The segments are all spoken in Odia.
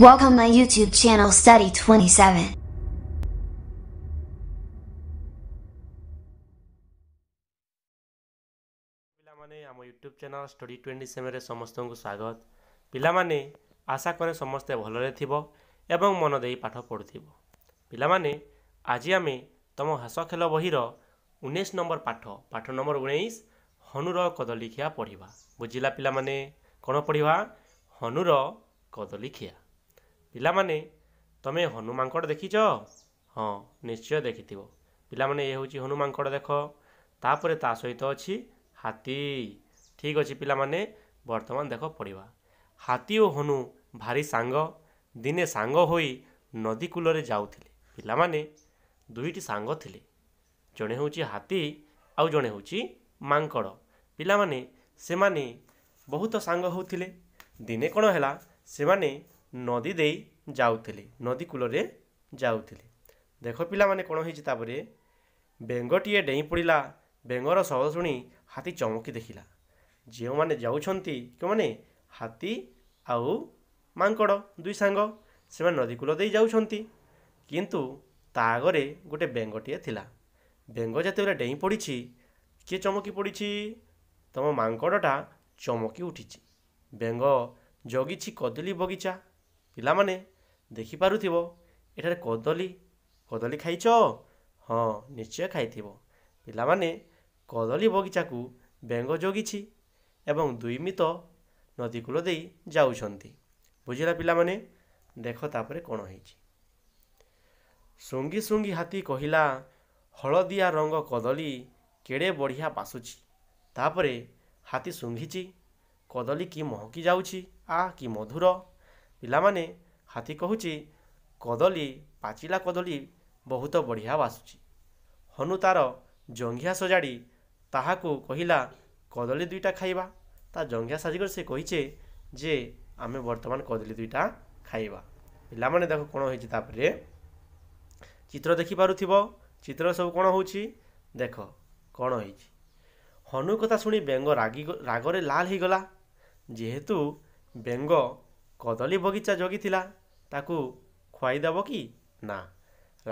Welcome my YouTube channel Study27. ପିଲାମାନେ ଆମ ୟୁଟ୍ୟୁବ୍ ଚ୍ୟାନେଲ୍ ଷ୍ଟଡି ଟ୍ୱେଣ୍ଟି ସେଭେନରେ ସମସ୍ତଙ୍କୁ ସ୍ୱାଗତ ପିଲାମାନେ ଆଶା କରେ ସମସ୍ତେ ଭଲରେ ଥିବ ଏବଂ ମନ ଦେଇ ପାଠ ପଢ଼ୁଥିବ ପିଲାମାନେ ଆଜି ଆମେ ତୁମ ହାସ ଖେଳ ବହିର ଉଣେଇଶ ନମ୍ବର ପାଠ ପାଠ ନମ୍ବର ଉଣେଇଶ ହନୁର କଦଳିଖିଆ ପଢ଼ିବା ବୁଝିଲା ପିଲାମାନେ କ'ଣ ପଢ଼ିବା ହନୁର କଦଳିଖିଆ ପିଲାମାନେ ତମେ ହନୁମାଙ୍କଡ଼ ଦେଖିଛ ହଁ ନିଶ୍ଚୟ ଦେଖିଥିବ ପିଲାମାନେ ଏ ହେଉଛି ହନୁମାଙ୍କଡ଼ ଦେଖ ତାପରେ ତା ସହିତ ଅଛି ହାତୀ ଠିକ୍ ଅଛି ପିଲାମାନେ ବର୍ତ୍ତମାନ ଦେଖ ପଢ଼ିବା ହାତୀ ଓ ହନୁ ଭାରି ସାଙ୍ଗ ଦିନେ ସାଙ୍ଗ ହୋଇ ନଦୀ କୂଳରେ ଯାଉଥିଲେ ପିଲାମାନେ ଦୁଇଟି ସାଙ୍ଗ ଥିଲେ ଜଣେ ହେଉଛି ହାତୀ ଆଉ ଜଣେ ହେଉଛି ମାଙ୍କଡ଼ ପିଲାମାନେ ସେମାନେ ବହୁତ ସାଙ୍ଗ ହେଉଥିଲେ ଦିନେ କ'ଣ ହେଲା ସେମାନେ ନଦୀ ଦେଇ ଯାଉଥିଲେ ନଦୀ କୂଳରେ ଯାଉଥିଲେ ଦେଖ ପିଲାମାନେ କ'ଣ ହେଇଛି ତାପରେ ବେଙ୍ଗଟିଏ ଡେଇଁ ପଡ଼ିଲା ବେଙ୍ଗର ଶବ୍ଦ ଶୁଣି ହାତୀ ଚମକି ଦେଖିଲା ଯେଉଁମାନେ ଯାଉଛନ୍ତି କେଉଁମାନେ ହାତୀ ଆଉ ମାଙ୍କଡ଼ ଦୁଇ ସାଙ୍ଗ ସେମାନେ ନଦୀ କୂଳ ଦେଇ ଯାଉଛନ୍ତି କିନ୍ତୁ ତା ଆଗରେ ଗୋଟେ ବେଙ୍ଗଟିଏ ଥିଲା ବେଙ୍ଗ ଯେତେବେଳେ ଡେଇଁ ପଡ଼ିଛି କିଏ ଚମକି ପଡ଼ିଛି ତମ ମାଙ୍କଡ଼ଟା ଚମକି ଉଠିଛି ବେଙ୍ଗ ଜଗିଛି କଦଳୀ ବଗିଚା ପିଲାମାନେ ଦେଖିପାରୁଥିବ ଏଠାରେ କଦଳୀ କଦଳୀ ଖାଇଛ ହଁ ନିଶ୍ଚୟ ଖାଇଥିବ ପିଲାମାନେ କଦଳୀ ବଗିଚାକୁ ବେଙ୍ଗ ଜଗିଛି ଏବଂ ଦୁଇମିତ ମିତ ନଦୀ କୂଳ ଦେଇ ଯାଉଛନ୍ତି ବୁଝିଲା ପିଲାମାନେ ଦେଖ ତାପରେ କ'ଣ ହେଇଛି ଶୁଙ୍ଘି ଶୁଙ୍ଘି ହାତୀ କହିଲା ହଳଦିଆ ରଙ୍ଗ କଦଳୀ କେଡ଼େ ବଢ଼ିଆ ବାସୁଛି ତାପରେ ହାତୀ ଶୁଙ୍ଘିଛି କଦଳୀ କି ମହକି ଯାଉଛି ଆ କି ମଧୁର ପିଲାମାନେ ହାତୀ କହୁଛି କଦଳୀ ପାଚିଲା କଦଳୀ ବହୁତ ବଢ଼ିଆ ବାସୁଛି ହନୁ ତା'ର ଜଙ୍ଘିଆ ସଜାଡ଼ି ତାହାକୁ କହିଲା କଦଳୀ ଦୁଇଟା ଖାଇବା ତା ଜଙ୍ଘିଆ ସାଜିକରି ସେ କହିଛେ ଯେ ଆମେ ବର୍ତ୍ତମାନ କଦଳୀ ଦୁଇଟା ଖାଇବା ପିଲାମାନେ ଦେଖ କ'ଣ ହୋଇଛି ତାପରେ ଚିତ୍ର ଦେଖିପାରୁଥିବ ଚିତ୍ର ସବୁ କ'ଣ ହେଉଛି ଦେଖ କ'ଣ ହେଇଛି ହନୁ କଥା ଶୁଣି ବେଙ୍ଗ ରାଗି ରାଗରେ ଲାଲ ହୋଇଗଲା ଯେହେତୁ ବେଙ୍ଗ କଦଳୀ ବଗିଚା ଜଗିଥିଲା ତାକୁ ଖୁଆଇଦେବ କି ନା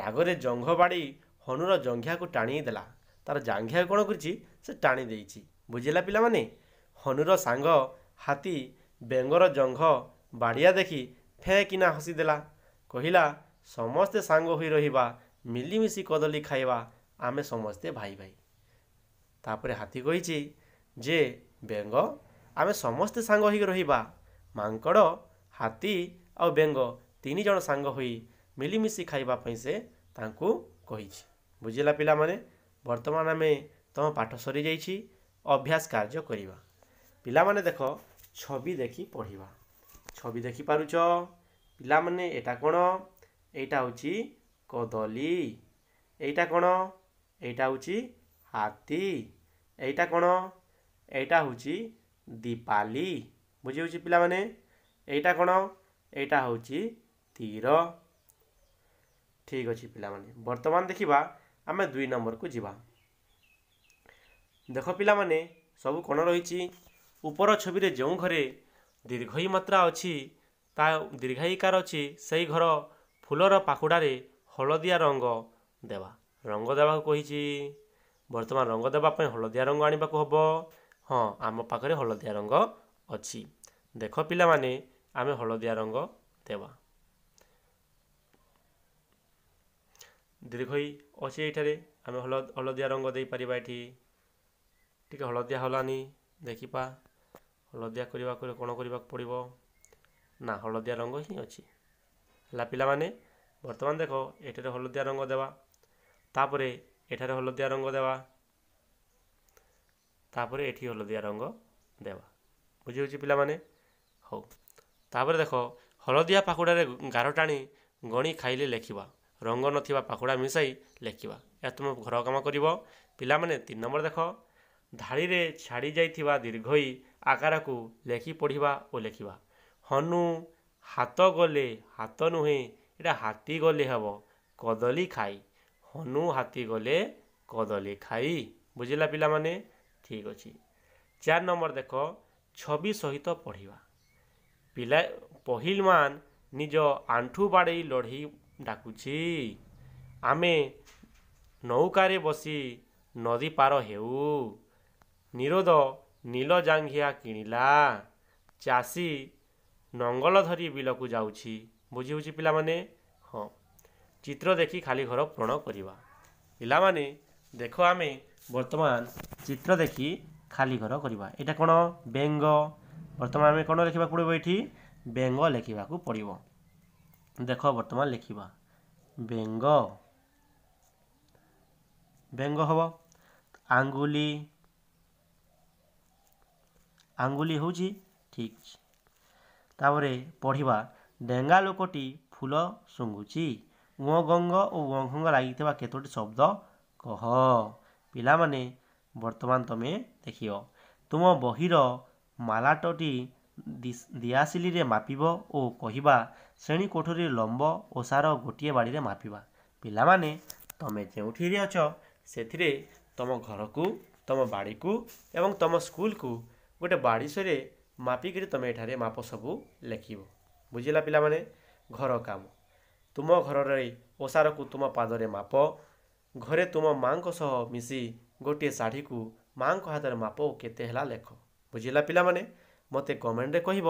ରାଗରେ ଜଙ୍ଘ ବାଡ଼ି ହନୁର ଜଙ୍ଘିଆକୁ ଦେଲା ତା'ର ଜାଙ୍ଘିଆ କ'ଣ କରିଛି ସେ ଟାଣି ଦେଇଛି ବୁଝିଲା ପିଲାମାନେ ହନୁର ସାଙ୍ଗ ହାତୀ ବେଙ୍ଗର ଜଙ୍ଘ ବାଡ଼ିଆ ଦେଖି ଫେଁକିନା ହସିଦେଲା କହିଲା ସମସ୍ତେ ସାଙ୍ଗ ହୋଇ ରହିବା ମିଲିମିଶି କଦଳୀ ଖାଇବା ଆମେ ସମସ୍ତେ ଭାଇ ଭାଇ ତାପରେ ହାତୀ କହିଛି ଯେ ବେଙ୍ଗ ଆମେ ସମସ୍ତେ ସାଙ୍ଗ ହୋଇକି ରହିବା ମାଙ୍କଡ଼ ହାତୀ ଆଉ ବେଙ୍ଗ ତିନି ଜଣ ସାଙ୍ଗ ହୋଇ ମିଳିମିଶି ଖାଇବା ପାଇଁ ସେ ତାଙ୍କୁ କହିଛି ବୁଝିଲା ପିଲାମାନେ ବର୍ତ୍ତମାନ ଆମେ ତୁମ ପାଠ ସରିଯାଇଛି ଅଭ୍ୟାସ କାର୍ଯ୍ୟ କରିବା ପିଲାମାନେ ଦେଖ ଛବି ଦେଖି ପଢ଼ିବା ଛବି ଦେଖିପାରୁଛ ପିଲାମାନେ ଏଇଟା କ'ଣ ଏଇଟା ହେଉଛି କଦଳୀ ଏଇଟା କ'ଣ ଏଇଟା ହେଉଛି ହାତୀ ଏଇଟା କ'ଣ ଏଇଟା ହେଉଛି ଦୀପାଲି ବୁଝି ହେଉଛି ପିଲାମାନେ ଏଇଟା କ'ଣ ଏଇଟା ହେଉଛି ତୀର ଠିକ୍ ଅଛି ପିଲାମାନେ ବର୍ତ୍ତମାନ ଦେଖିବା ଆମେ ଦୁଇ ନମ୍ବରକୁ ଯିବା ଦେଖ ପିଲାମାନେ ସବୁ କ'ଣ ରହିଛି ଉପର ଛବିରେ ଯେଉଁ ଘରେ ଦୀର୍ଘଇ ମାତ୍ରା ଅଛି ତା ଦୀର୍ଘାୟିକାର ଅଛି ସେଇ ଘର ଫୁଲର ପାଖୁଡ଼ାରେ ହଳଦିଆ ରଙ୍ଗ ଦେବା ରଙ୍ଗ ଦେବାକୁ କହିଛି ବର୍ତ୍ତମାନ ରଙ୍ଗ ଦେବା ପାଇଁ ହଳଦିଆ ରଙ୍ଗ ଆଣିବାକୁ ହେବ ହଁ ଆମ ପାଖରେ ହଳଦିଆ ରଙ୍ଗ ଅଛି ଦେଖ ପିଲାମାନେ ଆମେ ହଳଦିଆ ରଙ୍ଗ ଦେବା ଦୀର୍ଘ ଇ ଅଛି ଏଇଠାରେ ଆମେ ହଳଦିଆ ରଙ୍ଗ ଦେଇପାରିବା ଏଠି ଟିକେ ହଳଦିଆ ହେଲାନି ଦେଖିବା ହଳଦିଆ କରିବାକୁ କ'ଣ କରିବାକୁ ପଡ଼ିବ ନା ହଳଦିଆ ରଙ୍ଗ ହିଁ ଅଛି ହେଲା ପିଲାମାନେ ବର୍ତ୍ତମାନ ଦେଖ ଏଠାରେ ହଳଦିଆ ରଙ୍ଗ ଦେବା ତାପରେ ଏଠାରେ ହଳଦିଆ ରଙ୍ଗ ଦେବା ତାପରେ ଏଠି ହଳଦିଆ ରଙ୍ଗ ଦେବା ବୁଝି ହେଉଛି ପିଲାମାନେ ହଉ ତାପରେ ଦେଖ ହଳଦିଆ ପାଖୁଡ଼ାରେ ଗାର ଟାଣି ଗଣି ଖାଇଲେ ଲେଖିବା ରଙ୍ଗ ନଥିବା ପାଖୁଡ଼ା ମିଶାଇ ଲେଖିବା ଏହା ତୁମ ଘର କାମ କରିବ ପିଲାମାନେ ତିନି ନମ୍ବର ଦେଖ ଧାଡ଼ିରେ ଛାଡ଼ି ଯାଇଥିବା ଦୀର୍ଘଇ ଆକାରକୁ ଲେଖି ପଢ଼ିବା ଓ ଲେଖିବା ହନୁ ହାତ ଗଲେ ହାତ ନୁହେଁ ଏଇଟା ହାତୀ ଗଲେ ହେବ କଦଳୀ ଖାଇ ହନୁ ହାତୀ ଗଲେ କଦଳୀ ଖାଇ ବୁଝିଲା ପିଲାମାନେ ଠିକ୍ ଅଛି ଚାରି ନମ୍ବର ଦେଖ ଛବି ସହିତ ପଢ଼ିବା ପିଲା ପହିଲମାନ ନିଜ ଆଣ୍ଠୁ ବାଡ଼େଇ ଲଢ଼େଇ ଡାକୁଛି ଆମେ ନୌକାରେ ବସି ନଦୀ ପାର ହେଉ ନିରୋଦ ନୀଳ ଜାଙ୍ଘିଆ କିଣିଲା ଚାଷୀ ନଙ୍ଗଳ ଧରି ବିଲକୁ ଯାଉଛି ବୁଝି ହେଉଛି ପିଲାମାନେ ହଁ ଚିତ୍ର ଦେଖି ଖାଲି ଘର ପୂରଣ କରିବା ପିଲାମାନେ ଦେଖ ଆମେ ବର୍ତ୍ତମାନ ଚିତ୍ର ଦେଖି ଖାଲି ଘର କରିବା ଏଇଟା କ'ଣ ବେଙ୍ଗ বর্তমান আমি কোন লিখিবা পড়িব এইটি বেঙ্গ লিখিবাকু পড়িব দেখো বর্তমান লিখিবা বেঙ্গ বেঙ্গ হব আঙ্গুলি আঙ্গুলি হউজি ঠিক তারপরে পড়িবা ডেঙ্গা লোকটি ফুল সুঙ্গুচি উঙ্গ ও উঙ্গ লাগিথিবা কেতোটি শব্দ কহ পিলা মানে বর্তমান তুমি দেখিও তুম বহির ମାଲାଟଟି ଦିଆସିଲିରେ ମାପିବ ଓ କହିବା ଶ୍ରେଣୀ କୋଠରୀ ଲମ୍ବ ଓଷାର ଗୋଟିଏ ବାଡ଼ିରେ ମାପିବା ପିଲାମାନେ ତମେ ଯେଉଁଠିରେ ଅଛ ସେଥିରେ ତମ ଘରକୁ ତମ ବାଡ଼ିକୁ ଏବଂ ତମ ସ୍କୁଲକୁ ଗୋଟେ ବାଡ଼ିଶରେ ମାପିକିରି ତମେ ଏଠାରେ ମାପ ସବୁ ଲେଖିବ ବୁଝିଲା ପିଲାମାନେ ଘର କାମ ତୁମ ଘରରେ ଓଷାରକୁ ତୁମ ପାଦରେ ମାପ ଘରେ ତୁମ ମାଆଙ୍କ ସହ ମିଶି ଗୋଟିଏ ଶାଢ଼ୀକୁ ମାଆଙ୍କ ହାତରେ ମାପ କେତେ ହେଲା ଲେଖ ବୁଝିଲା ପିଲାମାନେ ମୋତେ କମେଣ୍ଟରେ କହିବ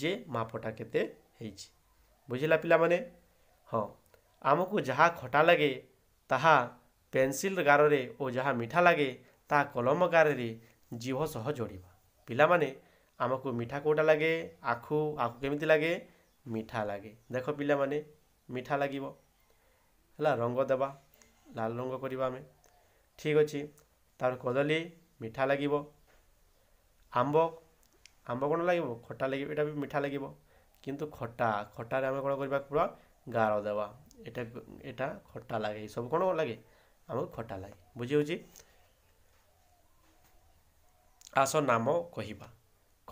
ଯେ ମାପଟା କେତେ ହେଇଛି ବୁଝିଲା ପିଲାମାନେ ହଁ ଆମକୁ ଯାହା ଖଟା ଲାଗେ ତାହା ପେନସିଲ୍ ଗାରରେ ଓ ଯାହା ମିଠା ଲାଗେ ତାହା କଲମ ଗାରରେ ଜିଭ ସହ ଯୋଡ଼ିବା ପିଲାମାନେ ଆମକୁ ମିଠା କେଉଁଟା ଲାଗେ ଆଖୁ ଆଖୁ କେମିତି ଲାଗେ ମିଠା ଲାଗେ ଦେଖ ପିଲାମାନେ ମିଠା ଲାଗିବ ହେଲା ରଙ୍ଗ ଦେବା ଲାଲ ରଙ୍ଗ କରିବା ଆମେ ଠିକ୍ ଅଛି ତା'ର କଦଳୀ ମିଠା ଲାଗିବ ଆମ୍ବ ଆମ୍ବ କ'ଣ ଲାଗିବ ଖଟା ଲାଗିବ ଏଇଟା ବି ମିଠା ଲାଗିବ କିନ୍ତୁ ଖଟା ଖଟାରେ ଆମେ କ'ଣ କରିବା ପୁରା ଗାର ଦେବା ଏଇଟା ଏଇଟା ଖଟା ଲାଗେ ଏସବୁ କ'ଣ ଲାଗେ ଆମକୁ ଖଟା ଲାଗେ ବୁଝିହେଉଛି ଆସ ନାମ କହିବା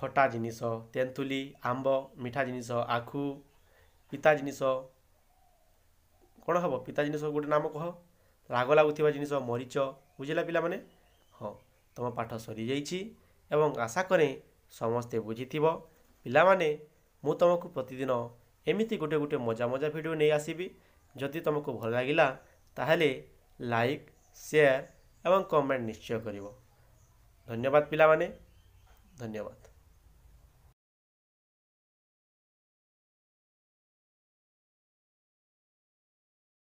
ଖଟା ଜିନିଷ ତେନ୍ତୁଲି ଆମ୍ବ ମିଠା ଜିନିଷ ଆଖୁ ପିତା ଜିନିଷ କ'ଣ ହେବ ପିତା ଜିନିଷ ଗୋଟେ ନାମ କହ ରାଗ ଲାଗୁଥିବା ଜିନିଷ ମରିଚ ବୁଝିଲା ପିଲାମାନେ ହଁ ତୁମ ପାଠ ସରିଯାଇଛି ଏବଂ ଆଶା କରେ ସମସ୍ତେ ବୁଝିଥିବ ପିଲାମାନେ ମୁଁ ତୁମକୁ ପ୍ରତିଦିନ ଏମିତି ଗୋଟେ ଗୋଟେ ମଜା ମଜା ଭିଡ଼ିଓ ନେଇ ଆସିବି ଯଦି ତୁମକୁ ଭଲ ଲାଗିଲା ତାହେଲେ ଲାଇକ୍ ସେୟାର ଏବଂ କମେଣ୍ଟ ନିଶ୍ଚୟ କରିବ ଧନ୍ୟବାଦ ପିଲାମାନେ ଧନ୍ୟବାଦ